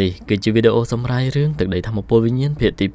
នេះគឺជាវីដេអូសម្រាយរឿងទឹកដីធម្មពលវិញ្ញាណភាគទី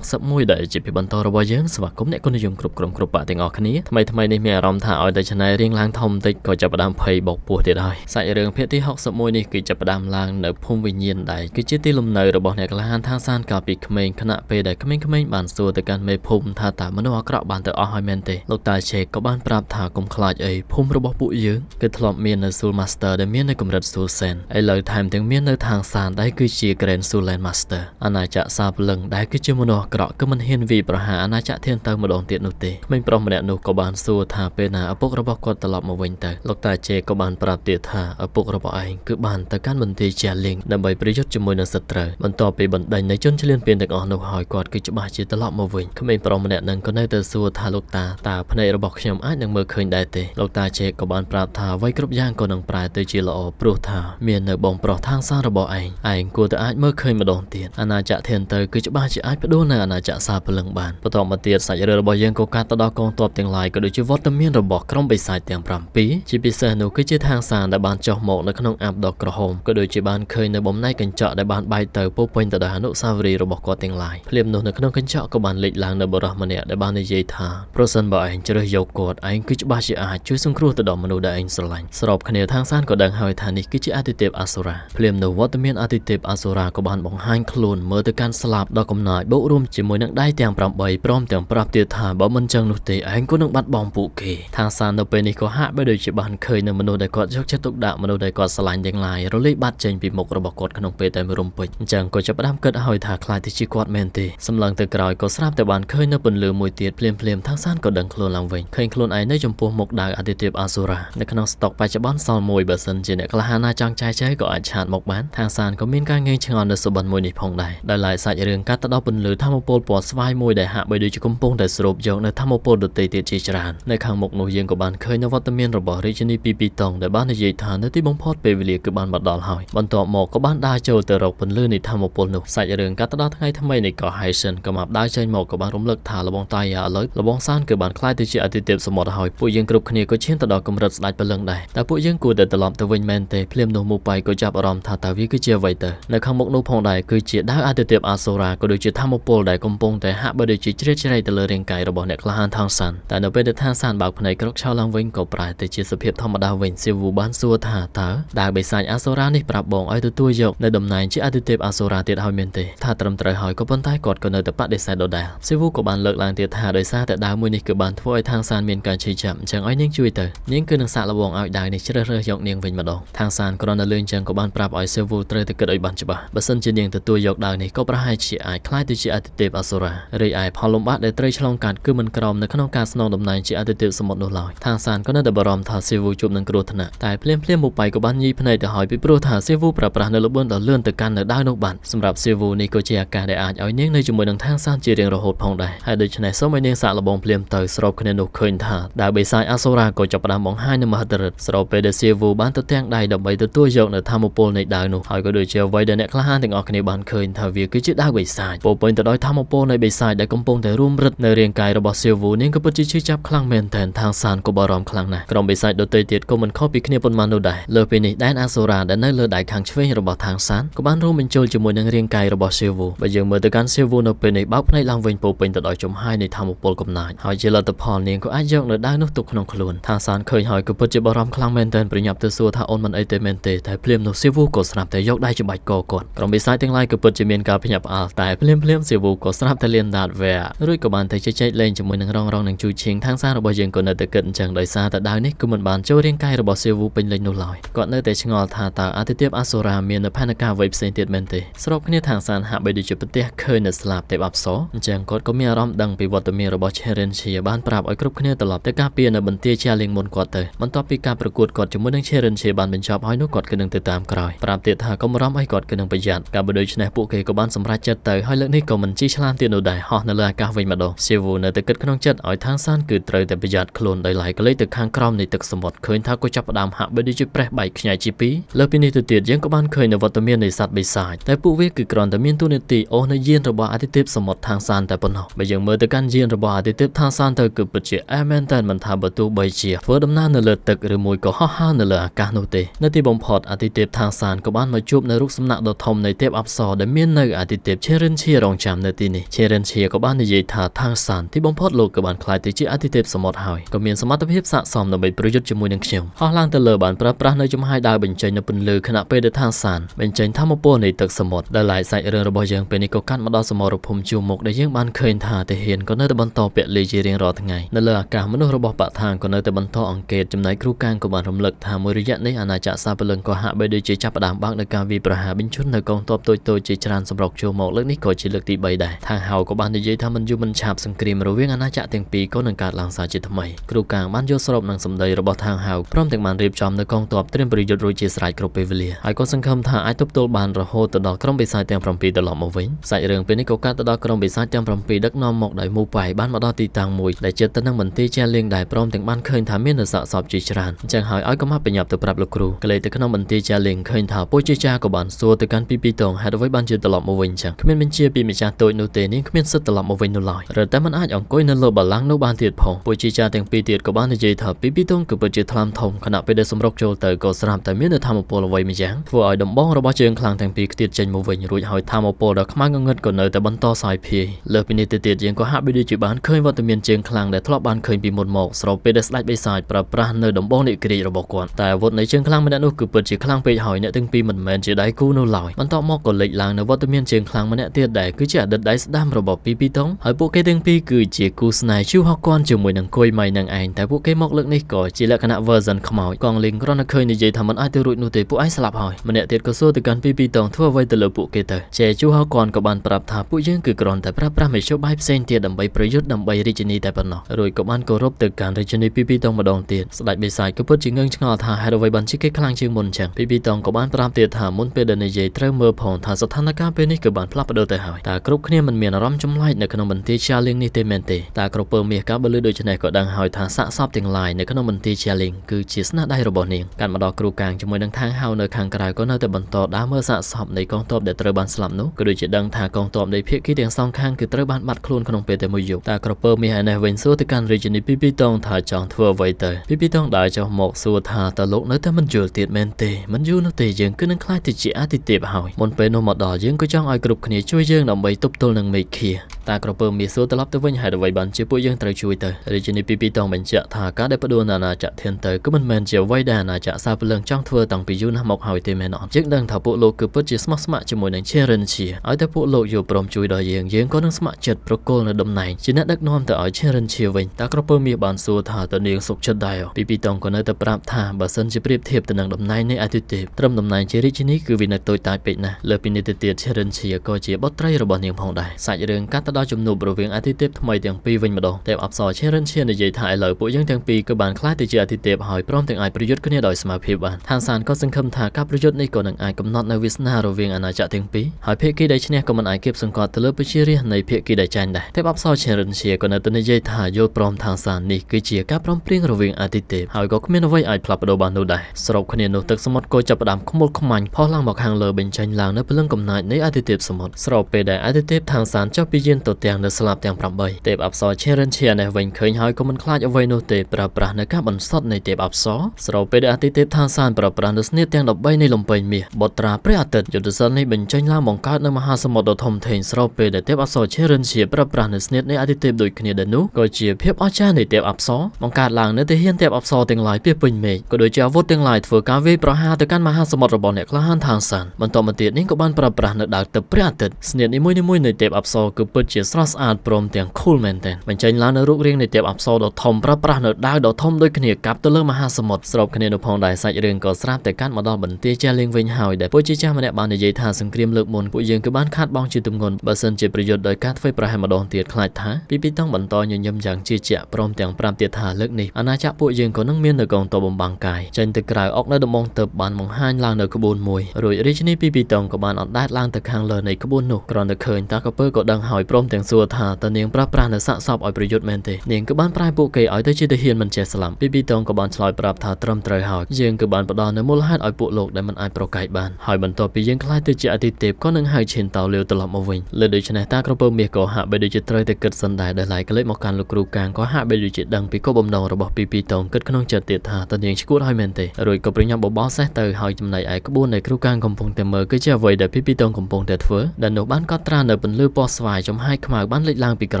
261ដែលជាពីបន្តរបស់យើងស្វាគមន៍អ្នកគុណនិយមគ្រប់ក្រុមគ្រប់បាក់ទាំងអស់គ្នាថ្មីថ្មីនេះមានអារម្មណ៍ថាឲ្យតែឆ្នៃរៀងឡើងធំបន្តិចក៏ចាប់ផ្ដើមភ័យបោកពោះទៀតហើយសាច់រឿងភាគទី61នេះគឺចាប់ផ្ដើមឡើងនៅភូមិវិញ្ញាណដែលគឺជាទីលំនៅរបស់អ្នកក្លាហានថាសានកាលពីក្មេងគណៈពេលដែលក្មេងៗបានសួរទៅកាន់មេភូមិថាតើមនុស្សអាក្រក់បានទៅអស់ហើយមែនទេលោកតាឆេកក៏បានប្រាប់ថាកុំខ្លាចអីភូមិរបស់ពួកយើងគឺធ្លាប់មាននៅស៊ូលម៉ាស្ទ័រដែលមាននៅកម្រិតស៊ូលសែនឥឡូវថែមទាំងមាននៅທາງសានដែលគឺជា Grand Sulan Master អាណាចក្រសាបលឹងដែលគឺជាមនុស្សអាក្រក់គឺមិនហ៊ានវាយប្រហារអាណាចក្រធានទៅម្ដងទៀតនោះទេក្មេងប្រុសម្នាក់នោះក៏បានសួរថាពេលណាឪពុករបស់គាត់ត្រឡប់មកវិញទៅលោកតាជេក៏បានប្រាប់ទៀតថាឪពុករបស់ឯងគឺបានទៅកាន់មន្ទីរជាលីងដើម្បីប្រយុទ្ធជាមួយនឹងសត្រូវបន្ទាប់ពីបណ្ដេញនៃជនឈ្លានពានទាំងអស់នោះហើយគាត់គឺច្បាស់ជាត្រឡប់មកវិញក្មេងប្រុសម្នាក់នឹងក៏នៅតែសួរថាលោកតាតើភ្នែករបស់ខ្ញុំអាចនឹងមើលឃើញដែរទេលោកតាជេក៏បានប្រាប់ថាអ្វីគ្រប់យ៉ាងក៏នឹងប្រែទៅជាល្អព្រោះថាមាននៅបងប្រុសທາງសារបស់ឯងឯងយើងគួរតែអាចមើលឃើញម្ដងទៀតអាណាចក្រធានទៅគឺច្បាស់ជាអាចផ្ដួលនៅអាណាចក្រសាពលឹងបានបន្ទាប់មកទៀតសាច់រឿងរបស់យើងក៏កាត់ទៅដល់កងទ័ពទាំងឡាយក៏ដូចជាវត្តមានរបស់ក្រុមបិសាចទាំង7ជាពិសេសនោះគឺជាທາງសានដែលបានចុះមកនៅក្នុងអាប់ដកក្រហមក៏ដូចជាបានឃើញនៅបំណែកកញ្ចក់ដែលបានបែកទៅពោពេញទៅដោយអនុស្សាវរីយ៍របស់គាត់ទាំងឡាយភ្លាមនោះនៅក្នុងកញ្ចក់ក៏បានលេចឡើងនៅបរិះម្នាក់ដែលបាននិយាយថាប្រសិនបើឯងជ្រើសយកគាត់ឯងគឺច្បាស់ជាអាចជួយសង្គ្រោះទៅដល់មនុស្សដែលឯងស្រឡាញ់ស្របគ្នាທາງសានក៏ដឹងហើយថានេះគឺជាអាទិទេពអសុរាភ្លាមនោះវត្តមានអាទិទេពទេពអសុរាក៏បានបង្ហាញខ្លួនមើលទៅកាន់ស្លាបដ៏កំណាចបូករួមជាមួយនឹងដៃទាំង8ព្រមទាំងប្រាប់ទៀតថាបើមិនចឹងនោះទេឯងក៏នឹងបាត់បង់ពួកគេថាសាននៅពេលនេះក៏ហាក់បីដូចជាបានឃើញនៅមនុស្សដែលគាត់យកចិត្តទុកដាក់មនុស្សដែលគាត់ស្រឡាញ់ទាំងឡាយរលាយបាត់ចេញពីមុខរបស់គាត់ក្នុងពេលតែមួយរំពេចអញ្ចឹងក៏ចាប់ផ្ដើមគិតហើយថាខ្លាចទៅជាគាត់មែនទេសម្លឹងទៅក្រោយក៏ស្រាប់តែបានឃើញនៅពន្លឺមួយទៀតភ្លាមភ្លាមថាសានក៏ដឹងខ្លួនឡើងវិញឃើញខ្លួនឯងនៅចំពោះមុខដៅអតិទេពអសុរានៅក្នុងស្តុកបច្ចុប្បន្នសល់មួយបើសិនជាអ្នកក្លាហានណាចង់ចែកចែកក៏អាចឆាតមកបានថាសានក៏មានមានការងាយឆ្ងល់នៅសុបិនមួយនេះផងដែរដោយឡែកសាច់រឿងកាត់ទៅដល់ពន្លឺធម្មពលពណ៌ស្វាយមួយដែលហាក់បីដូចជាកំពុងតែស្រូបយកនៅធម្មពលដតីទៀតជាច្រើននៅខាងមុខនោះយើងក៏បានឃើញនៅវត្តមានរបស់រាជនីពីពីតងដែលបាននិយាយថានៅទីបំផុតពេលវេលាគឺបានមកដល់ហើយបន្ទាប់មកក៏បានដើរចូលទៅរកពន្លឺនៃធម្មពលនោះសាច់រឿងកាត់ទៅដល់ថ្ងៃថ្មីនៃកោះ Haisen ក៏មកដើរចេញមកក៏បានរំលឹកថាលបងតាយាឥឡូវលបងសានគឺបានខ្លាយទៅជាអតិទេពសមុទ្រហើយពួកយើងគ្រប់គ្នាក៏ឈានទៅដល់កម្រិតស្ដេចពលឹងដែរតែពួកយើងគួរតែត្រឡប់ទៅវិញមែនទេភ្លាមនោះមូប៉ៃក៏ចាប់អារម្មណ៍ថាតើវាគឺជាអ្វីទៅនៅខាងមុខនោះផងដែរគឺជាដាវអាទិទេពអាសូរាក៏ដូចជាធម្មពលដែលកំពុងតែហាក់បីដូចជាជ្រៀតជ្រែកទៅលើរាងកាយរបស់អ្នកក្លាហានថងសានតែនៅពេលដែលថងសានបើកភ្នែកក្រកឆោឡើងវិញក៏ប្រែទៅជាសភាពធម្មតាវិញសៀវវូបានសួរថាតើដាវបិសាចអាសូរានេះប្រាប់បងឲ្យទទួលយកនៅតំណែងជាអាទិទេពអាសូរាទៀតហើយមានទេថាត្រឹមត្រូវហើយក៏ប៉ុន្តែគាត់ក៏នៅតែបដិសេធដដែលសៀវវូក៏បានលើកឡើងទៀតថាដោយសារតែដាវមួយនេះគឺបានធ្វើឲ្យថងសានមានការឈឺចាប់អញ្ចឹងឲ្យនាងជួយទៅនាងគឺនឹងសាកល្បងឲ្យដាវនេះជ្រើសរើសយកនាងវិញម្ដងថងសានគ្រាន់តែលឿនចឹងក៏បានប្រាប់ឲ្យសៀវវូត្រូវទៅគិតឲ្យបានច្បាស់បើសិនជានាងទទួលយកដាវនេះក៏ប្រហែលជាអាចคล้ายទៅជាអតិទេពអសុរារីឯផលលំបាកដែលត្រូវឆ្លងកាត់គឺមិនក្រមនៅក្នុងការស្នងតំណែងជាអតិទេពសមុទ្រនោះឡើយថាសានក៏នៅតែបារម្ភថាសេវូជួបនឹងគ្រោះថ្នាក់តែភ្លាមភ្លាមមុបៃក៏បានញីភ្នែកទៅហើយពីព្រោះថាសេវូប្រប្រាស់នៅលបឿនដ៏លឿនទៅកាន់នៅដាវនោះបានសម្រាប់សេវូនេះក៏ជាអាការដែលអាចឲ្យនាងនៅជាមួយនឹងថាសានជារៀងរហូតផងដែរហើយដូច្នេះសូមឲ្យនាងសាកល្បងភ្លាមទៅស្របគ្នានោះឃើញថាដាវបិសាចអសុរាក៏ចាប់ផ្ដើមបង្ហាញនៅមហិទ្ធិឫទ្ធិស្របពេលដែលសេវូបានទៅទាំងដៃដើម្បីទទួលយកនៅធម្មពលនៃដាវនោះហើយក៏ដូចជាអ្វីដែលអ្នកក្លាហានទាំងអស់គ្នាបានឃើញថាវាគឺជាដាវបិសាចពោពេញទៅដោយធមពលនៃបិសាចដែលកំពុងតែរួមរឹតនៅរាងកាយរបស់សៀវវូនាងក៏ពិតជាឈឺចាប់ខ្លាំងមែនទែនខាងសានក៏បារម្ភខ្លាំងណាស់ក្រុមបិសាចដទៃទៀតក៏មិនខុសពីគ្នាប៉ុន្មាននោះដែរលើពីនេះដែនអាសូរ៉ាដែលនៅលើដៃខាងឆ្វេងរបស់ខាងសានក៏បានរួមបញ្ចូលជាមួយនឹងរាងកាយរបស់សៀវវូបើយើងមើលទៅកាន់សៀវវូនៅពេលនេះបោកភ្នែកឡើងវិញពោពេញទៅដោយចំហាយនៃធមពលកំណាចហើយជាលទ្ធផលនាងក៏អាចយកនៅដៅនោះទុកក្នុងខ្លួនខាងសានឃើញហើយក៏ពិតជាបារម្ភខ្លាំងមែនទែនប្រញាប់ទៅសួរថាអូនមិនអីទេមែនទេតែភ្លាមនោះសៀវវូក៏ស្រាប់តែយកដៃច្បាច់កគាត់ក្រុមវិស័យទាំងឡាយក៏ពិតជាមានការភ្ញាក់ផ្អើលតែភ្លាមភ្លាមសៀវូក៏ស្រាប់តែលៀនដាតវែរួចក៏បានទៅជជែកលេងជាមួយនឹងរងរងនឹងជួយឈៀងທາງសាររបស់យើងក៏នៅតែគិតអញ្ចឹងដោយសារតែដៅនេះគឺមិនបានចូលរាងកាយរបស់សៀវូពេញលេញនោះឡើយគាត់នៅតែឆ្ងល់ថាតើអតិធិបអសូរាមាននៅផែនការអ្វីផ្សេងទៀតមែនទេស្របគ្នាທາງសានហាក់បីដូចជាប្រទះឃើញនៅស្លាប់ទេបអប្សរអញ្ចឹងគាត់ក៏មានអារម្មណ៍ដឹងពីវត្តមានរបស់ឆេរិនជាបានប្រាប់ឲ្យគ្រប់គ្នាត្រឡប់ទៅការពារនៅបន្ទាយជាលៀងមុនគាត់ទៅបន្ទាប់ពីការប្រកួតគាត់ជាមួយនឹងឆេរិនជាបានបញ្ចប់ហើយនោះគាត់ក៏នឹងទៅតាមក្រោយប្រាប់ទៀតថាកុំរំអីឲ្យគាត់គឺនឹងប្រយ័ត្នកាលបើដូច្នេះពួកគេក៏បានសម្រេចចិត្តទៅហើយលើកនេះក៏មិនជីឆ្លានទៀតនោះដែរហោះនៅលើអាកាសវិញម្ដងស៊ីវូនៅតែគិតក្នុងចិត្តឲ្យថាងសានគឺត្រូវតែប្រយ័ត្នខ្លួនដោយឡែកក៏លេចទៅខាងក្រោមនៃទឹកសមុទ្រឃើញថាគាត់ចាប់ផ្ដើមហាក់បីដូចជាប្រេះបែកខ្ញែកជាពីរលើពីនេះទៅទៀតយើងក៏បានឃើញនៅវត្តមាននៃសត្វបិសាចតែពួកវាគឺគ្រាន់តែមានទូនាទីអូសនៅយានរបស់អាទិទេពសមុទ្រថាងសានតែប៉ុណ្ណោះបើយើងមើលទៅកាន់យានរបស់អាទិទេពថាងសានទៅគឺពិតជាអែមែនតែមិនថាបើទោះបីជាធ្វើដំណើរនៅលើទឹកឬមួយក៏ហោះហើរនៅលើអាកាសនោះទេនៅទីបំផុតអាទិទេពថាងសានក៏បានមកជួបនៅរូបសំណាក់ដ៏ធំនៃទេពអប្សរដែលមាននៅអាទិទេពឈេរិនឈៀរងចាំនៅទីនេះឈេរិនឈៀក៏បាននិយាយថាថាងសានទីបំផុតលោកក៏បានក្លាយទៅជាអាទិទេពសមុទ្រហើយក៏មានសមត្ថភាពស័ក្តិសមដើម្បីប្រយុទ្ធជាមួយនឹងខ្ញុំហោះឡើងទៅលើបានប្រើប្រាស់នៅចំហាយដើរបញ្ចេញនៅពន្លឺខណៈពេលដែលថាងសានបញ្ចេញធម្មពលនៃទឹកសមុទ្រដែលឡាយសាច់រឿងរបស់យើងពេលនេះក៏កាន់មកដល់សមរភូមិជួរមុខដែលយើងបានឃើញថាទាហានក៏នៅតែបន្តពាក់លេជារៀងរាល់ថ្ងៃនៅលើអាកាសមនុស្សរបស់បាក់ថាងក៏នៅតែបន្តអង្កេតចំណែកគ្រូកាងក៏បានរំលឹកថាមួយរយៈនេះអាណាចក្រសាប៉លឹងក៏ហាក់បីដូចជាចាប់ផ្ដើមបើកនៅការវាយប្រហារហាបិញជននៅកងទ័ពតូចតូចជាច្រើនសម្រុកចូលមកលើកនេះក៏ជាលើកទី3ដែរថាងហៅក៏បាននិយាយថាមិនយូរមិនឆាប់សង្គ្រាមរវាងអាណាចក្រទាំងពីរក៏នឹងកើតឡើងសារជាថ្មីគ្រូកាងបានយកស្របនឹងសម្ដីរបស់ថាងហៅព្រមទាំងបានរៀបចំនៅកងទ័ពត្រៀមប្រយុទ្ធរួចជាស្រេចគ្រប់ពេលវេលាហើយក៏សង្ឃឹមថាអាចទប់ទល់បានរហូតទៅដល់ក្រុមបិសាចទាំង7ត្រឡប់មកវិញសាច់រឿងពេលនេះក៏កើតទៅដល់ក្រុមបិសាចទាំង7ដឹកនាំមកដោយមូប៉ៃបានមកដល់ទីតាំងមួយដែលជិតទៅនឹងមន្ទីរជាលៀងដែរព្រមទាំងបានឃើញថាមាននៅសាកសពជាច្រើនអញ្ចឹងហើយឲ្យកំហប់បញ្ញាប់ទៅប្រាប់លោកគ្រូក៏លេទៅក្នុងមន្ទីរជាលៀងឃើញថាពុជជាចាក៏បានសួរទៅកាន់ពីពីតងហេតុអ្វីបានជាត្រឡប់មកវិញចឹងគ្មានបញ្ជាពីម្ចាស់តូចនោះទេនាងគ្មានសិទ្ធិត្រឡប់មកវិញនោះឡើយរតែមិនអាចអង្គុយនៅលើបល្ល័ង្កនោះបានទៀតផងពួកជាចាទាំងពីរទៀតក៏បាននិយាយថាពីពីតងគឺពិតជាថ្លាមធំខណៈពេលដែលសម្រុកចូលទៅក៏ស្រាប់តែមាននៅធម្មពលអ្វីម្យ៉ាងធ្វើឲ្យដំបងរបស់ជើងខ្លាំងទាំងពីរខ្ទាតចេញមកវិញរួចហើយធម្មពលដ៏ខ្មៅងងឹតក៏នៅតែបន្តសាយភាយលើពីនេះទៅទៀតយើងក៏ហាក់បីដូចជាបានឃើញវត្តមានជើងខ្លាំងដែលធ្លាប់បានឃើញពីមុនមកស្របពេលដែលស្ដេចបិសាចប្រើប្រាស់នៅដំបងនិក្រិចរបស់គាត់តែអាវុធនៃជើងខ្លាំងម្នាក់នោះគឺពិតជាខ្លាំងពេកហើយអ្នកទាំងពីរមិនមែនជាដៃគូគូនោះឡើយបន្ទាប់មកក៏លេចឡើងនៅវត្តមានជាងខ្លាំងម្នាក់ទៀតដែរគឺជាអតីតដៃស្ដាំរបស់ពីពីតុងហើយពួកគេទាំងពីរគឺជាគូស្នេហ៍ជូហកគាន់ជាមួយនឹងគួយម៉ៃនឹងឯងតែពួកគេមកលើកនេះក៏ជាលក្ខណៈ version ខ្មោចកងលេងគ្រាន់តែឃើញនិយាយថាមិនអាចទៅរួចនោះទេពួកឯងស្លាប់ហើយម្នាក់ទៀតក៏សួរទៅកាន់ពីពីតុងធ្វើអ្វីទៅលើពួកគេទៅជាជូហកគាន់ក៏បានប្រាប់ថាពួកយើងគឺគ្រាន់តែប្រើប្រាស់មធ្យោបាយផ្សេងទៀតដើម្បីប្រយុទ្ធដើម្បីរាជនីតែប៉ុណ្ណោះរួចក៏បានគោរពទៅកាន់រាជនីពីពីតុងម្ដងទៀតស្ដេចបិសាយក៏ពិតជាងើងឆ្ងល់ថាហេតុអ្វីបានជាគេខ្លាំងជាងមុនចឹងពីពីតុងក៏បានប្រាប់ទៀតថាមុនពេលដែលនិយាយត្រូវមើលផងថាស្ថានភាពពេលនេះគឺបានផ្លាស់ប្ដូរទៅហើយតើគ្រប់គ្នាមិនមានអារម្មណ៍ចម្លែកនៅក្នុងបន្ទាយជាលីងនេះទេមែនទេតើគ្រប់ពើមាសកាបើលើដូច្នេះក៏ដឹងហើយថាសាកសពទាំងឡាយនៅក្នុងបន្ទាយជាលីងគឺជាស្នាដៃរបស់នាងកាន់មកដល់គ្រូកាងជាមួយនឹងខាងហៅនៅខាងក្រៅក៏នៅតែបន្តដើរមើលសាកសពនៃកងទ័ពដែលត្រូវបានស្លាប់នោះក៏ដូចជាដឹងថាកងទ័ពនៃភៀកគីទាំងសងខាងគឺត្រូវបានបាត់ខ្លួនក្នុងពេលតែមួយយប់តើក្រពើមាសឯនេះវិញសួរទៅកាន់រាជនីពីពីតងថាចង់ធ្វើអ្វីទៅពីពីតងដើរចុះមកសួរថាតើលោកនៅតែមិនយល់ទៀតមែនទេមិនយល់នោះទេយើងគឺនឹងខ្លាចទៅជាអអាទិទេពហើយមុនពេលនោះមកដល់យើងក៏ចង់ឲ្យគ្រប់គ្នាជួយយើងដើម្បីទប់ទល់នឹងមេឃាតាក្រពើមាសសួរត្រឡប់ទៅវិញហេតុអ្វីបានជាពួកយើងត្រូវជួយទៅរាជនីពីពីតងបញ្ជាក់ថាការដែលបដួលអាណាចក្រធានទៅគឺមិនមែនជាអ្វីដែលអាណាចក្រសាពលឹងចង់ធ្វើតាំងពីយូរណាស់មកហើយទេមែនអត់យើងដឹងថាពួកលោកគឺពិតជាស្មោះស្ម័គ្រជាមួយនឹងឈិរិនជាឲ្យតែពួកលោកយល់ព្រមជួយដល់យើងយើងក៏នឹងស្ម័គ្រចិត្តប្រគល់នៅតំណែងជាអ្នកដឹកនាំទៅឲ្យឈិរិនជាវិញតាក្រពើមាសបានសួរថាតើនាងសុខចិត្តដែរពីពីតងក៏នៅតែប្រាប់ថាបើសិនជាប្រៀបធៀបទៅនឹងតំណែងនៃអតិទេពត្រឹមតំណែងជារាជនីគឺវិននៅតូចតាចពេកណាស់លើពីនេះទៅទៀតឈិរិនឈៀក៏ជាបុត្រីរបស់នាងផងដែរសាច់រឿងកាត់ទៅដល់ជំនួបរវាងអតិទេពថ្មីទាំងពីរវិញម្ដងទេពអប្សរឈិរិនឈៀនិយាយថាឥឡូវពួកយើងទាំងពីរគឺបានខ្លាចទៅជាអតិទេពហើយព្រមទាំងអាចប្រយុទ្ធគ្នាដោយស្មារភាពបានឋានសានក៏សង្ឃឹមថាការប្រយុទ្ធនេះក៏នឹងអាចកំណត់នៅវាសនារវាងអាណាចក្រទាំងពីរហើយភាគីដែលឈ្នះក៏មិនអាចគៀបសង្កត់ទៅលើប្រជារាស្ត្រនៃភាគីដែលចាញ់ដែរទេពអប្សរឈិរិនឈៀក៏នៅតែនិយាយថាយល់ព្រមឋានសាននេះគឺជាការព្រមព្រៀងរវាងអតិទេពហើយក៏គ្មានអ្វីអាចផ្លាស់ប្ដូរបាននោះដែរស្របគ្នានោះទឹកសមុទ្រក៏ចាប់ផ្ដើមខ្មុលខ្មាញ់ផុសឡើងមកមកខាងលើបញ្ចេញឡើងនៅព្រលឹងកំណាចនៃអាទិទេពសមុទ្រស្របពេលដែលអាទិទេពថាងសានចុះពីយានទៅទាំងនៅស្លាប់ទាំង8ទេពអប្សរឈិរិនឈិនេះវិញឃើញហើយក៏មិនខ្លាចអ្វីនោះទេប្រើប្រាស់នៅការបន្សុតនៃទេពអប្សរស្របពេលដែលអាទិទេពថាងសានប្រើប្រាស់នៅស្នៀតទាំង13នៃលំពេញមាសបុត្រាព្រះអាទិត្យយុទ្ធសាស្ត្រនេះបញ្ចេញឡើងបង្កើតនៅមហាសមុទ្រដ៏ធំធេងស្របពេលដែលទេពអប្សរឈិរិនឈិប្រើប្រាស់នៅស្នៀតនៃអាទិទេពដូចគ្នាដែរនោះក៏ជាភាពអស្ចារ្យនៃទេពអប្សរបង្កើតឡើងនៅទាហានទេពអប្សរទាំងឡាយពីពេញមេឃក៏ដូចជាអាវុធទាំងឡាយធ្វើការវាយប្រហារទៅកាន់មហាសមុទ្ររបស់អ្នកក្លាហានថាងសានបន្តមកទៀតនេះក៏បានប្រើប្រាស់នៅដៅទឹកព្រះអាទិត្យស្នៀតនីមួយៗនៃទេពអប្សរគឺពិតជា ស្រស់ស្អាតព្រមទាំង cool មែនទែនបញ្ចេញឡើងនៅរូបរាងនៃទេពអប្សរដ៏ធំប្រើប្រាស់នៅដៅដ៏ធំដូចគ្នាកាប់ទៅលើមហាសមុទ្រស្របគ្នានៅផងដែរសាច់រឿងក៏ស្រាប់តែកាន់មកដល់បន្ទាយចាស់លៀងវិញហើយដែលពួកជាចាស់ម្នាក់បាននិយាយថាសង្គ្រាមលើកមុនពួកយើងគឺបានខាត់បងជាទម្ងន់បើសិនជាប្រយុទ្ធដោយការធ្វើប្រហែសម្ដងទៀតខ្លាចថាពីពីតង់បន្តញញឹមយ៉ាងជាជាក់ព្រមទាំងប្រាប់ទៀតថាលើកនេះអាណាចក្រពួកយើងក៏នឹងមាននៅកងទ័ពបំបាំងកាយចេញទៅក្រៅអុកនៅដំបងទៅបានបង្ហាញឡើងនៅក្បួនមួយរួចចរាជនីពីពីតុងក៏បានអណ្ដែតឡើងទៅខាងលើនៃក្បួននោះគ្រាន់តែឃើញតាកពើក៏ដឹងហើយព្រមទាំងសួរថាតើនាងប្រាស់ប្រាស់នៅសាកសពឲ្យប្រយុទ្ធមែនទេនាងក៏បានប្រែពួកគេឲ្យទៅជាទាហានមិនចេះស្លាប់ពីពីតុងក៏បានឆ្លើយប្រាប់ថាត្រឹមត្រូវហើយយើងក៏បានផ្ដល់នៅមូលហេតុឲ្យពួកលោកដែលមិនអាចប្រកែកបានហើយបន្ទាប់ពីយើងខ្លាចទៅជាអតិទេពក៏នឹងហៅឈិនតោលាវត្រឡប់មកវិញលើដូច្នេះតាក្រពើមាសក៏ហាក់បីដូចជាត្រូវតែគិតសន្តែដែលឡៃក្លេបមកកាន់លោកគ្រូកាងក៏ហាក់បីដូចជាដឹងពីគោលបំណងរបស់ពីពីតុងគិតក្នុងចិត្តទៀតថាតើនាងឈួតហើយមែនទេរួចក៏ប្រញាប់បបោសេះទៅហើយចំណែកឯក្បួននៃគ្រូកាងកំពុងតែមើលគឺជាអ្វីដែលពីពីតងកំពុងតែធ្វើដែលនោះបានកត់ត្រានៅពន្លឺពណ៌ស្វាយចំហាយខ្មៅបានលេចឡើងពីក្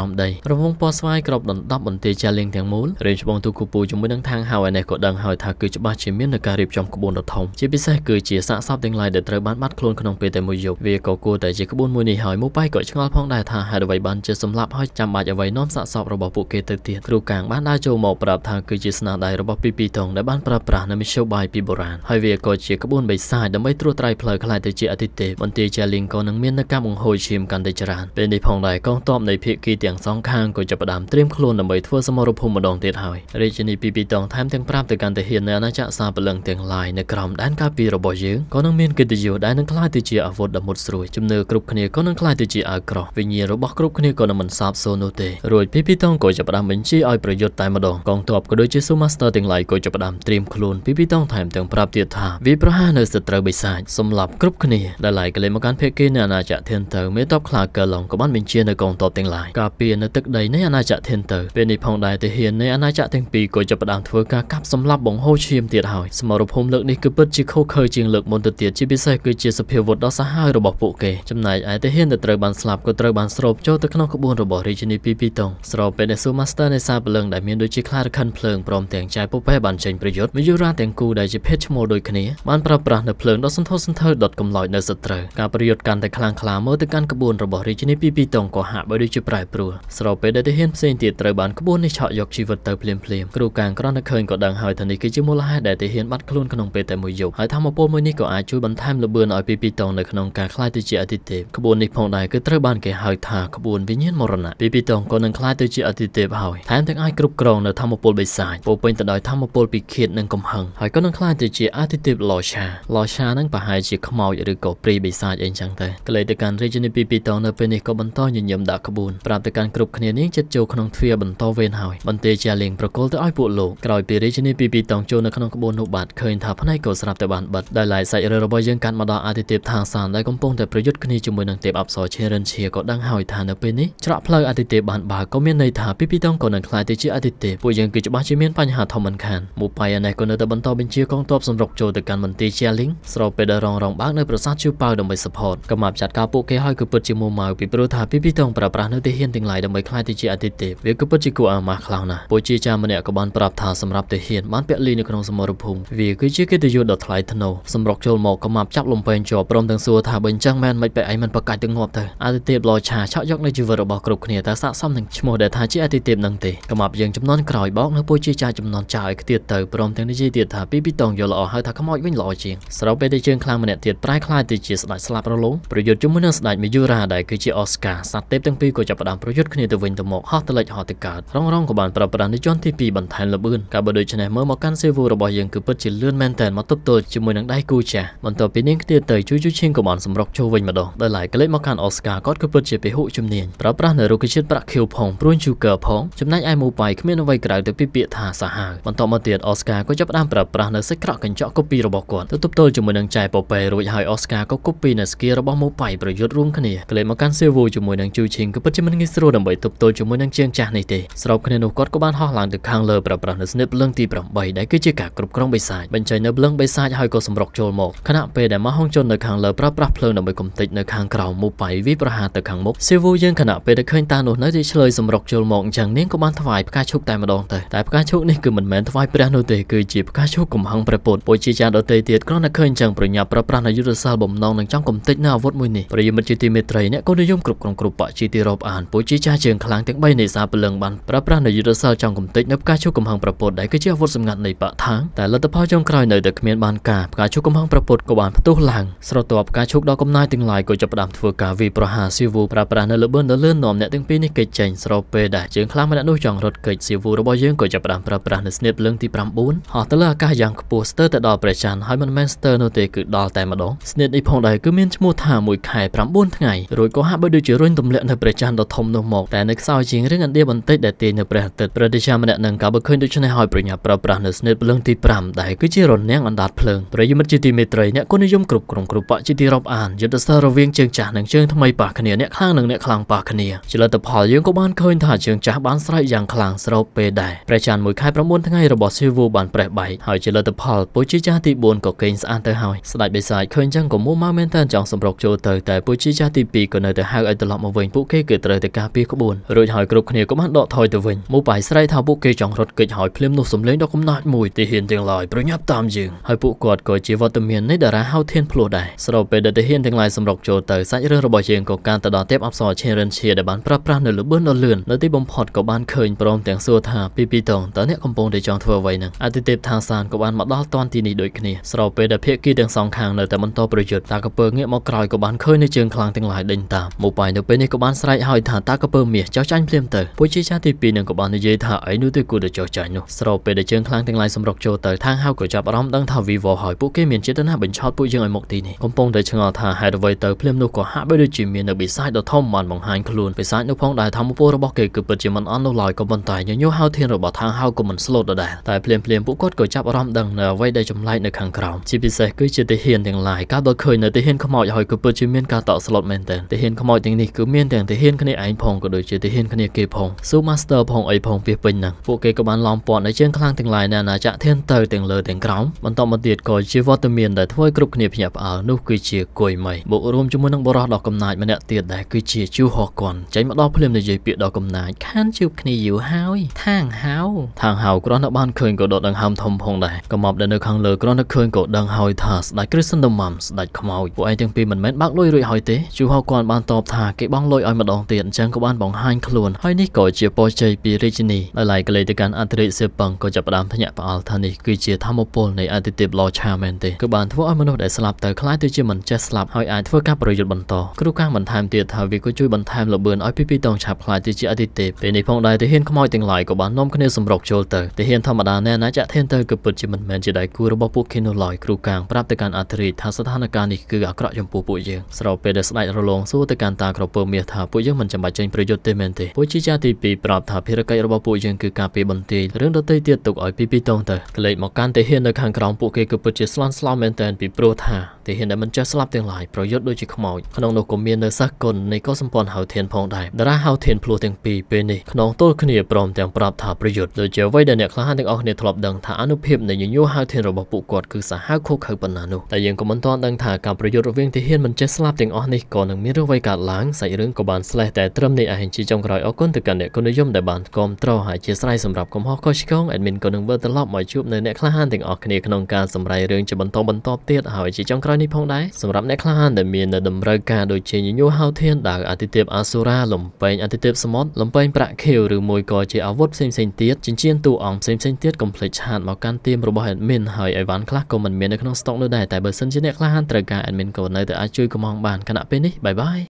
រោមដីរង្វង់ពណ៌ស្វាយក្របដណ្ដប់បន្ទាយជាលៀងទាំងមូលរាជច្បងទូគូពូជាមួយនឹងខាងហៅឯនេះក៏ដឹងហើយថាគឺច្បាស់ជាមាននៅការរៀបចំក្បួនដ៏ធំជាពិសេសគឺជាសាកសពទាំងឡាយដែលត្រូវបានបាត់ខ្លួនក្នុងពេលតែមួយយប់វាក៏គួរតែជាក្បួនមួយនេះហើយមូប៉ៃក៏ឆ្ងល់ផងដែរថាហេតុអ្វីបានជាសម្លាប់ហើយចាំបាច់អ្វីនាំសាកសពរបស់ពួកគេទៅទៀតគ្រូកាងបានដើរចូលមកប្រាប់ថាគឺជាស្នាដៃរបស់ពីពីតងដែលបានប្រើប្រាស់នៅមធ្យោបាយពីបុរាណហើយវាក៏ជាក្បួនបិសាចដើម្បីត្រួតត្រាយផ្លូវខ្លាចទៅជាអតិទេពបន្ទាយជាលីងក៏នឹងមាននៅការបង្ហូរឈាមកាន់តែច្រើនពេលនេះផងដែរកងទ័ពនៃភៀកគីទាំងសងខាងក៏ចាប់ផ្ដើមត្រៀមខ្លួនដើម្បីធ្វើសមរភូមិម្ដងទៀតហើយរាជនីពីពីតងថែមទាំងប្រាប់ទៅកាន់ទាហាននៅអាណាចក្រសាពលឹងទាំងឡាយនៅក្រោមដែនការពាររបស់យើងក៏នឹងមានកិត្តិយសដែលនឹងខ្លាចទៅជាអាវុធដ៏មុតស្រួចជំនឿគ្រប់គ្នាក៏នឹងខ្លាចទៅជាអាវក្រោះវិញ្ញាណរបស់គ្រប់គ្នាក៏នឹងមិនសាបសូន្យនោះទេរួចពីពីតងក៏ចាប់ផ្ដើមបញ្ជាឲ្យប្រយុទ្ធតែម្ដងកងទ័ពក៏ដូចជាស៊ូម៉ាស្ទ័រទាំងឡាយក៏ចាប់ផ្ដើមត្រៀមខ្លួនពីពីតងថែមទាំងប្រាប់ទៀតថាវាប្រហារនៅសត្រូវបិសាចសសម្លាប់គ្រប់គ្នាដែលឡាយក្លេមកកាន់ភេកីនៅអាណាចក្រធានទៅមេតបខ្លាកើឡុងក៏បានបញ្ជានៅកងទ័ពទាំងឡាយការពារនៅទឹកដីនៃអាណាចក្រធានទៅពេលនេះផងដែរទាហាននៃអាណាចក្រទាំងពីរក៏ចាប់ផ្ដើមធ្វើការកាប់សម្លាប់បង្ហូរឈាមទៀតហើយសមរភូមិលើកនេះគឺពិតជាខុសខើជាងលើកមុនទៅទៀតជាពិសេសគឺជាសភាវុធដ៏សាហាវរបស់ពួកគេចំណែកឯទាហានដែលត្រូវបានស្លាប់ក៏ត្រូវបានស្រូបចូលទៅក្នុងក្បួនរបស់រាជនីពីពីតុងស្របពេលដែលស៊ូម៉ាស្ទ័រនៃសាពលឹងដែលមានដូចជាខ្លារខិនភ្លើងព្រមទាំងចៃពុពេបានចេញប្រយុទ្ធមយុរាទាំងគូដែលជាភេទឈ្មោះដូចគ្នាបានប្រើប្រាស់នៅភ្លើងដ៏សន្ធោសន្ធធ្វើដុតកំឡោចនៅសត្រូវការប្រយុទ្ធកាន់តែខ្លាំងក្លាមើលទៅកាន់ក្បួនរបស់រាជនីពីពីតងក៏ហាក់បីដូចជាប្រែប្រួលស្របពេលដែលទាហានផ្សេងទៀតត្រូវបាន ក្បួននេះឆក់យកជីវិតទៅភ្លាមភ្លាមគ្រូកាងក្រនតែឃើញក៏ដឹងហើយថានេះគឺជាមូលហេតុដែលទាហានបាត់ខ្លួនក្នុងពេលតែមួយយប់ហើយធម្មពលមួយនេះក៏អាចជួយបន្ថែមល្បឿនឲ្យពីពីតងនៅក្នុងការខ្លាយទៅជាអតិទេពក្បួននេះផងដែរគឺត្រូវបានគេហៅថាក្បួនវិញ្ញាណមរណៈពីពីតងក៏នឹងខ្លាយទៅជាអតិទេពហើយថែមទាំងអាចគ្រប់គ្រងនៅធម្មពលបិសាចពោពេញទៅដោយធម្មពលពិឃាតនិងកំហឹងហើយក៏នឹងខ្លាយទៅជាអតិទេពលោឆាលោឆានឹងប្រហែលជាខ្មោចឬក៏ព្រីបិសាចអីចឹងទៅក្លេទៅកាន់រាជនីពីពីតងនៅពេលនេះក៏បន្តញញឹមដាក់ក្បួនប្រាប់ទៅកាន់គ្រប់គ្នានាងចិត្តចូលក្នុងទ្វារបន្តវេនហើយបន្ទាយជាលេងប្រកល់ទៅឲ្យពួកលោកក្រោយពីរាជនីពីពីតងចូលនៅក្នុងក្បួននោះបាទឃើញថាផ្នែកក៏ស្រាប់តែបានបិទដោយឡែកសាច់រឿងរបស់យើងកាន់មកដល់អតិទេពថាសានដែលកំពុងតែប្រយុទ្ធគ្នាជាមួយនឹងទេពអប្សរឈិរិនឈៀក៏ដឹងហើយថានៅពេលនេះច្រកផ្លូវអតិទេពបានបើកក៏មានន័យថាពីពីតងក៏នឹងខ្លាយទៅជាអតិទេពពួកយើងគឺច្បាស់ជាមានបញ្ហាធំមិនខានមូបៃអានេះក៏នៅតែបន្តបញ្ជាកងទ័ពសម្រុកចូលទៅកាន់មន្ទីរជាលីងស្របពេលដែលរងរងបាក់នៅប្រាសាទជូប៉ៅដើម្បី support កុំមកចាត់ការពួកគេឲ្យគឺពិតជាមួម៉ៅពីព្រោះថាពីពីតងប្រើប្រាស់នៅទីហ៊ានទាំងឡាយដើម្បីខ្លាយទៅជាអតិទេពវាគឺពិតជាគួរអាម៉ាស់ខ្លះណាស់ពួកជាចាម្នាក់ក៏បានប្រាប់ថាសម្រាប់ទីហ៊ានបានពាក់លីនៅក្នុងសមរភូមិវាគឺជាកិត្តិយសដ៏ថ្លៃថ្នូរសម្រុកចូលមកកុំមកចាប់លំពេងជាប់ព្រមទាំងសួរថាបើអញ្ចឹងមែនមិនបែកឯងមិនប្រកាច់ទាំងងាប់ទៅអតិទេពលោឆាឆក់យកនៅជីវិតរបស់គ្រប់គ្នាតើស័កសមនឹងឈ្មោះដែលថាជាអតិទេពនឹងទេកុំមកយើងចំនួនក្រោយបោកនៅពួកជាចាចំនួនចៅឲ្យខ្ទៀតទៅព្រមទាំងនិយាយទៀតថាពីពីតងយល់ល្អហៅថាខ្មោចវិញល្អជាងស្របពេលដែលជើងខ្លាសាងម្នាក់ទៀតប្រែខ្លាយទៅជាស្ដេចស្លាប់រលោងប្រយុទ្ធជាមួយនឹងស្ដេចមីយូរ៉ាដែលគឺជាអូស្ការសត្វទេពទាំងពីរក៏ចាប់ផ្ដើមប្រយុទ្ធគ្នាទៅវិញទៅមកហោះទៅលិចហោះទៅកើតរងរងក៏បានប្រប្រាស់និយន្តទី2បន្ថែមលបឿនការបើដូច្នេះមើលមកកាន់សេវូរបស់យើងគឺពិតជាលឿនមែនទែនមកទប់ទល់ជាមួយនឹងដៃគូចាស់បន្ទាប់ពីនាងគ្នាទៅជួយជួយឈៀងក៏បានសម្រុកចូលវិញម្ដងដោយឡែកក្លេចមកកាន់អូស្ការគាត់ក៏ពិតជាពហុជំនាញប្រប្រាស់នៅរុក្ខជាតិប្រាក់ខៀវផងព្រួញជូកឺផងចំណែកឯមូប៉ៃគ្មានអ្វីក្រៅទៅពីពាក្យថាសាហាវបន្តមកទៀតអូស្ការក៏ចាប់ផ្ដើមប្រប្រាស់នៅសេចក្រាក់កញ្ចក់កូពីរបស់គាត់ទៅទប់ទល់ជាមួយនឹងចែពប៉េរួចហើយអូស្ការក៏គប់ពីអ្នកស្គីរបស់ម៉ូប៉ៃប្រយុទ្ធរួមគ្នាក្លេមកកាន់សេវូជាមួយនឹងជូឈីងក៏ពិតជាមិនងាយស្រួលដើម្បីទប់ទល់ជាមួយនឹងជាងចាស់នេះទេស្របគ្នានោះគាត់ក៏បានហោះឡើងទៅខាងលើប្រប្រាស់នៅស្និបលឹងទី8ដែលគឺជាការគ្រប់គ្រងបិសាចបញ្ចេញនៅលឹងបិសាចហើយក៏សម្រុកចូលមកខណៈពេលដែលមហុងជននៅខាងលើប្រើប្រាស់ភ្លើងដើម្បីគំទេចនៅខាងក្រោមម៉ូប៉ៃវាប្រហារទៅខាងមុខសេវូយើងខណៈពេលដែលឃើញតានោះនៅតែឆ្លើយសម្រុកចូលមកអញ្ចឹងនាងក៏បានថ្វាយផ្កាឈូកតែម្ដងទៅតែផ្កាឈូកនេះគឺមិនមែនថ្វាយព្រះនោះទេគឺជាផ្កាឈូកកំហឹងព្រះពុទ្ធពុជាចារដតីទៀតគ្រាន់តែឃើញអញ្ចឹងប្រញាប់ប្រើប្រាស់នៅយុទ្ធសាស្ត្របំណងនឹងចង់កំទេចនៅអាវុធមួយនេះប្រិយមិត្តជាទីមេត្រីអ្នកក៏និយមគ្រប់គ្រងគ្រប់បកជាទីរាប់អានពូជាចាស់ជើងខ្លាំងទាំង3នៃសារពលឹងបានប្រើប្រាស់នៅយុទ្ធសាស្ត្រចង់កំទេចនៅផ្កាឈូកកំហឹងប្រពុតដែលគឺជាអាវុធសម្ងាត់នៃបកថាងតែលទ្ធផលចុងក្រោយនៅតែគ្មានបានការផ្កាឈូកកំហឹងប្រពុតក៏បានផ្ទុះឡើងស្រទាប់ផ្កាឈូកដ៏កំណាយទាំងឡាយក៏ចាប់ផ្ដើមធ្វើការវាយប្រហារស៊ីវូប្រើប្រាស់នៅលើបឿនដ៏លឿននាំអ្នកទាំងពីរនេះគេចចេញស្របពេលដែលជើងខ្លាំងម្នាក់នោះចង់រត់គេចស៊ីវូរបស់យើងក៏ចាប់ផ្ដើមប្រើប្រាស់នៅស្នៀបលឹងទី9ហោះទៅលើអាកាសយ៉ាងខ្ពស់ស្ទើរទៅដល់ព្រះច័ន្ទហើយមិនមែនស្ទើរនោះទេគឺដល់ល់តែម្ដងស្នៀតនេះផងដែរគឺមានឈ្មោះថាមួយខែ9ថ្ងៃរួចក៏ហាក់បីដូចជារុញទម្លាក់នៅព្រះច័ន្ទដ៏ធំនោះមកតែនៅខ្សោយជាងរឿងឥណ្ឌាបន្តិចដែលទាញនៅព្រះអាទិត្យប្រតិជាម្នាក់នឹងក៏បើឃើញដូច្នេះហើយប្រញាប់ប្រើប្រាស់នៅស្នៀតព្រលឹងទី5ដែលគឺជារនាំងអណ្ដាតភ្លើងប្រិយមិត្តជាទីមេត្រីអ្នកគុណនិយមគ្រប់គ្រងគ្រប់បកជាទីរាប់អានយុទ្ធសាស្ត្ររវាងជើងចាស់និងជើងថ្មីប៉ះគ្នាអ្នកខ្លាំងនិងអ្នកខ្លាំងប៉ះគ្នាជាលទ្ធផលយើងក៏បានឃើញថាជើងចាស់បានស្រែកយ៉ាងខ្លាំងស្របពេលដែរព្រះច័ន្ទមួយខែ9ថ្ងៃរបស់ស៊ីវូបានប្រេះបែកហើយជាលទ្ធផលពុជជាចាស់ទី4ក៏កេងស្អាតទៅហើយស្ដេចបិសាចឃើញចឹងក៏មួម៉ៅមែនតើចង់សម្រុកចូលទៅតែពូជីចាស់ទី2ក៏នៅតែហៅឲ្យត្រឡប់មកវិញពួកគេគឺត្រូវតែការពារក្បួនរួចហើយគ្រប់គ្នាក៏បានដកថយទៅវិញមូប៉ៃស្រែកថាពួកគេចង់រត់គេចហើយភ្លាមនោះសំឡេងដ៏កំណាច់មួយទីហ៊ានទាំងឡាយប្រញាប់តាមយើងហើយពួកគាត់ក៏ជាវត្តមាននៃតារាហៅធានភ្លោះដែរស្របពេលដែលទីហ៊ានទាំងឡាយសម្រុកចូលទៅសាច់រឿងរបស់យើងក៏កាន់ទៅដល់ទេពអប្សរឈិនរិនឈៀដែលបានប្រើប្រាស់នៅលើបឿនដ៏លឿននៅទីបំផុតក៏បានឃើញព្រមទាំងសួរថាពីពីតងតើអ្នកកំពុងតែចង់ធ្វើអ្វីនឹងអតិទេពថាសានក៏បានមកដល់តាន់ទីនេះដូចគ្នាស្របពេលដែលភាគីទាំងសងខាងហាងនៅតែបន្តប្រយុទ្ធតាកពើងាកមកក្រោយក៏បានឃើញនៅជើងខ្លាំងទាំងឡាយដេញតាមមូប៉ៃនៅពេលនេះក៏បានស្រែកហើយថាតាកពើមាសចោះចាញ់ភ្លាមទៅពួកជាចាស់ទី2នឹងក៏បាននិយាយថាអីនោះទៅគួរតែចោះចាញ់នោះស្របពេលដែលជើងខ្លាំងទាំងឡាយសម្រុកចូលទៅທາງហៅក៏ចាប់អារម្មណ៍ដឹងថា Vivo ហើយពួកគេមានចេតនាបញ្ឆោតពួកយើងឲ្យមកទីនេះកំពុងតែឆ្ងល់ថាហេតុអ្វីទៅភ្លាមនោះក៏ហាក់បីដូចជាមាននៅបិសាចដ៏ធំបានបង្ហាញខ្លួនបិសាចនោះផងដែលធម្មពលរបស់គេគឺពិតជាមិនអន់នោះឡើយក៏ប៉ុន្តែញញូរហៅធានរបស់ថាងហៅក៏មិនស្លូតដដែលតែភ្លាមភ្លាមពួកគាត់ក៏ចាប់អារម្មណ៍ដឹងនៅអ្វីដែលចម្លែកនៅខាងក្រោមជាពិសេសគឺជាទាហានហ៊ានទាំងឡាយការបើឃើញនៅទាហានខ្មោចហើយគឺពិតជាមានការតក់ស្លុតមែនទែនទាហានខ្មោចទាំងនេះគឺមានទាំងទាហានគ្នាឯងផងក៏ដូចជាទាហានគ្នាគេផងស៊ូម៉ាស្ទ័រផងអីផងពីពេញហ្នឹងពួកគេក៏បានឡំពាន់នៅជើងខ្លាំងទាំងឡាយនៅអាណាចក្រធានទៅទាំងលើទាំងក្រោមបន្តមកទៀតក៏ជាវត្តមានដែលធ្វើឲ្យគ្រប់គ្នាភ្ញាក់ផ្អើលនោះគឺជាគួយមីបូករួមជាមួយនឹងបរិះដ៏កំណាចម្នាក់ទៀតដែរគឺជាជូហកនចេញមកដល់ភ្លាមនិយាយពាក្យដ៏កំណាចខានជួបគ្នាយូរហើយថាងហៅថាងហៅគ្រាន់តែបានឃើញក៏ដកដង្ហើមធំផងដែរកំមប់ដែលនៅខាងលើគ្រាន់តែឃើញក៏ដឹងហើយថាស្ដេចគ្រីសិនទៅម៉ាំស្ដាច់ខ្មោចពួកឯងទាំងពីរមិនមែនបាក់លុយរួចហើយទេជូហៅគាត់បានតបថាគេបង់លុយឲ្យម្ដងទៀតអញ្ចឹងក៏បានបង្ហាញខ្លួនហើយនេះក៏ជាពរជ័យពីរាជនីដោយឡែកកលេសទៅកាន់អន្តរិសៀបឹងក៏ចាប់ផ្ដើមភញាក់ផ្អើលថានេះគឺជាធម្មពលនៃអតិទេពលោឆាមែនទេគឺបានធ្វើឲ្យមនុស្សដែលស្លាប់ទៅខ្លាចទៅជាមិនចេះស្លាប់ហើយអាចធ្វើការប្រយុទ្ធបន្តគ្រូកាំងបន្ថែមទៀតថាវាក៏ជួយបន្ថែមលបឿនឲ្យពីពីតងឆាប់ខ្លាចទៅជាអតិទេពពេលនេះផងដែរទាហានខ្មោចទាំងឡាយក៏បាននាំគ្នាសម្រុកចូលទៅទាហានធម្មតាណែណាចាក់ធានទៅគឺពិតជាមិនមែនជាដៃគូរបស់ពួកគេនោះឡើយគ្រូកាំងប្រាប់ទៅកាន់អធិរាជថាស្ថានភាពនេះគឺអាក្រក់ចំពោះពួកយើងស្របពេលដែលស្ដេចរលងសួរទៅកាន់តាក្រពើមាសថាពួកយើងមិនចាំបាច់ចេញប្រយុទ្ធទេមែនទេពួកជាចាទី2ប្រាប់ថាភារកិច្ចរបស់ពួកយើងគឺការពារបន្ទាយរឿងដតីទៀតទុកឲ្យពីពីតងទៅក្លេកមកកាន់ទាហាននៅខាងក្រោមពួកគេគឺពិតជាស្លន់ស្លោមែនទែនពីព្រោះថាទាហានដែលមិនចេះស្លាប់ទាំងឡាយប្រយុទ្ធដូចជាខ្មោចក្នុងនោះក៏មាននៅសះគុណនៃកុសម្ព័ន្ធហៅធានផងដែរតារាហៅធានភ្លោះទាំងពីរពេលនេះក្នុងទល់គ្នាព្រមទាំងប្រាប់ថាប្រយុទ្ធដូចជាអ្វីដែលអ្នកក្លាហានទាំងអស់គ្នាធ្លាប់ដឹងថាអនុភាពនៃញញួរហៅធានរបស់ពួកគាត់គឺសាហាវខុសខើប៉ុណ្ណានោះតែយើងក៏មិនទាន់ដឹងថាការប្រយុទ្ធរវាងទាហានមិនចេះស្លាប់ទាំងអស់នេះក៏នឹងមានរឿងអ្វីកើតឡើងសាច់រឿងក៏បានស្លេះតែត្រឹមនេះឯងជាចុងក្រោយអរគុណទៅកាន់អ្នកគុណនិយមដែលបានគាំទ្រហើយជាស្រ័យសម្រាប់កំហុសខុសឆ្គងអេដមីនក៏នឹងវិលត្រឡប់មកជួបនៅអ្នកក្លាហានទាំងអស់គ្នាក្នុងការសម្រាយរឿងជាបន្តបន្តទៀតហើយជាចុងក្រោយនេះផងដែរសម្រាប់អ្នកក្លាហានដែលមានតម្រូវការដូចជាញញួរហៅធានដើរអតិទេពអាសូរ៉ាលំពេងអតិទេពសមុទ្រលំពេងប្រាក់ខៀវឬមួយក៏ជាអាវុធផ្សេងៗទៀតចិញ្ចៀនតួអង្គផ្សេងៗទៀតកុំភ្លេចឆាតមកកាន់ទីមរបស់អេដមីនហើយអីវ៉ាន់ខ្លះក៏មិនមាននៅក្នុងស្តុកនោះដែរតែបើសិនជាអ្នកក្លាហានត្រូវការ admin ក៏នៅតែអាចជួយកុំងបានខណៈពេលនេះបាយបាយ